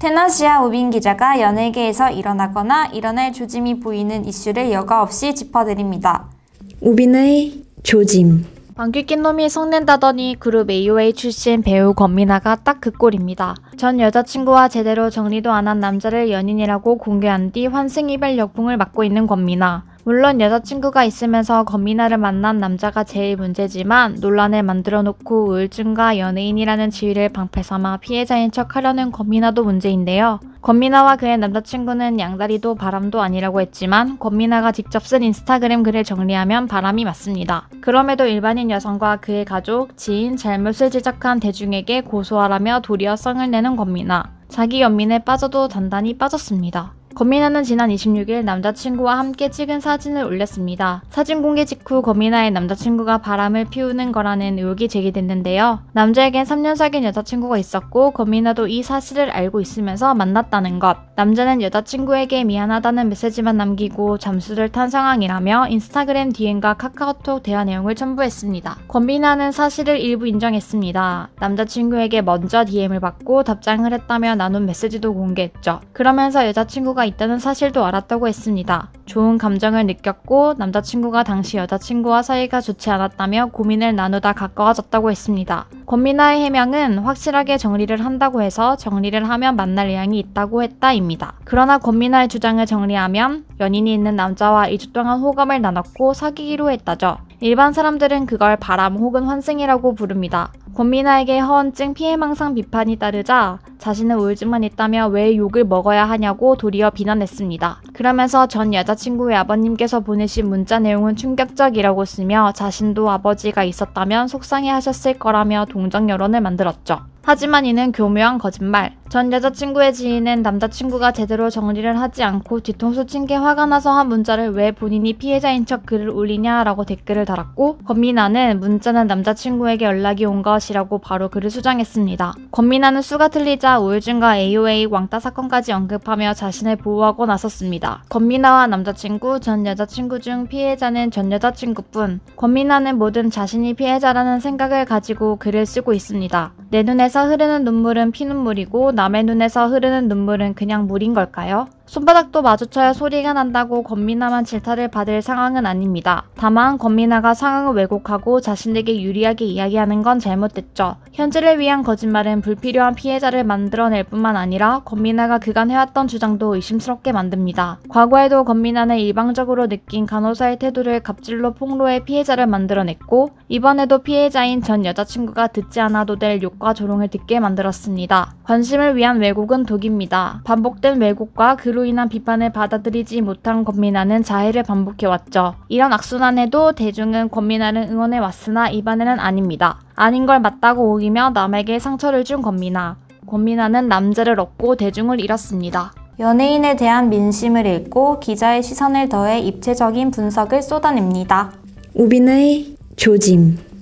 테나시아 우빈 기자가 연예계에서 일어나거나 일어날 조짐이 보이는 이슈를 여과 없이 짚어드립니다. 우빈의 조짐 방귀 낀 놈이 성낸다더니 그룹 AOA 출신 배우 권민아가 딱 그 꼴입니다. 전 여자친구와 제대로 정리도 안 한 남자를 연인이라고 공개한 뒤 환승이별 역풍을 맞고 있는 권민아. 물론 여자친구가 있으면서 건미나를 만난 남자가 제일 문제지만 논란을 만들어 놓고 우울증과 연예인이라는 지위를 방패 삼아 피해자인 척 하려는 건미나도 문제인데요. 권미나와 그의 남자친구는 양다리도 바람도 아니라고 했지만 권미나가 직접 쓴 인스타그램 글을 정리하면 바람이 맞습니다. 그럼에도 일반인 여성과 그의 가족, 지인, 잘못을 지적한 대중에게 고소하라며 도리어 성을 내는 권미나. 자기 연민에 빠져도 단단히 빠졌습니다. 거미나는 지난 26일 남자친구와 함께 찍은 사진을 올렸습니다. 사진 공개 직후 거미나의 남자친구가 바람을 피우는 거라는 의혹이 제기됐는데요. 남자에겐 3년 사귄 여자친구가 있었고 거미나도 이 사실을 알고 있으면서 만났다는 것. 남자는 여자친구에게 미안하다는 메시지만 남기고 잠수를 탄 상황이라며 인스타그램 DM과 카카오톡 대화 내용을 첨부했습니다. 거미나는 사실을 일부 인정했습니다. 남자친구에게 먼저 DM을 받고 답장을 했다며 나눈 메시지도 공개했죠. 그러면서 여자친구가 있다는 사실도 알았다고 했습니다. 좋은 감정을 느꼈고 남자친구가 당시 여자친구와 사이가 좋지 않았다며 고민을 나누다 가까워졌다고 했습니다. 권미나의 해명은 확실하게 정리를 한다고 해서 정리를 하면 만날 의향이 있다고 했다입니다. 그러나 권미나의 주장을 정리하면 연인이 있는 남자와 2주 동안 호감을 나눴고 사귀기로 했다죠. 일반 사람들은 그걸 바람 혹은 환승이라고 부릅니다. 권민아에게 허언증 피해망상 비판이 따르자 자신은 울증만 있다며 왜 욕을 먹어야 하냐고 도리어 비난했습니다. 그러면서 전 여자친구의 아버님께서 보내신 문자 내용은 충격적이라고 쓰며 자신도 아버지가 있었다면 속상해 하셨을 거라며 동정 여론을 만들었죠. 하지만 이는 교묘한 거짓말. 전 여자친구의 지인은 남자친구가 제대로 정리를 하지 않고 뒤통수 친 게 화가 나서 한 문자를 왜 본인이 피해자인 척 글을 올리냐라고 댓글을 달았고 권민아는 문자는 남자친구에게 연락이 온 것이라고 바로 글을 수정했습니다. 권민아는 수가 틀리자 우울증과 AOA 왕따 사건까지 언급하며 자신을 보호하고 나섰습니다. 권민아와 남자친구, 전 여자친구 중 피해자는 전 여자친구뿐 권민아는 모든 자신이 피해자라는 생각을 가지고 글을 쓰고 있습니다. 내 눈에서 흐르는 눈물은 피눈물이고 남의 눈에서 흐르는 눈물은 그냥 물인 걸까요? 손바닥도 마주쳐야 소리가 난다고 권미나만 질타를 받을 상황은 아닙니다. 다만 권미나가 상황을 왜곡하고 자신에게 유리하게 이야기하는 건 잘못됐죠. 현재를 위한 거짓말은 불필요한 피해자를 만들어낼 뿐만 아니라 권미나가 그간 해왔던 주장도 의심스럽게 만듭니다. 과거에도 권미나는 일방적으로 느낀 간호사의 태도를 갑질로 폭로해 피해자를 만들어냈고 이번에도 피해자인 전 여자친구가 듣지 않아도 될 욕과 조롱을 듣게 만들었습니다. 관심을 위한 왜곡은 독입니다. 반복된 왜곡과 그 그로 인한 비판을 받아들이지 못한 권민아는 자해를 반복해왔죠. 이런 악순환에도 대중은 권민아를 응원해왔으나 이번에는 아닙니다. 아닌 걸 맞다고 우기며 남에게 상처를 준 권민아. 권민아는 남자를 얻고 대중을 잃었습니다. 연예인에 대한 민심을 읽고 기자의 시선을 더해 입체적인 분석을 쏟아냅니다. 우빈의 조짐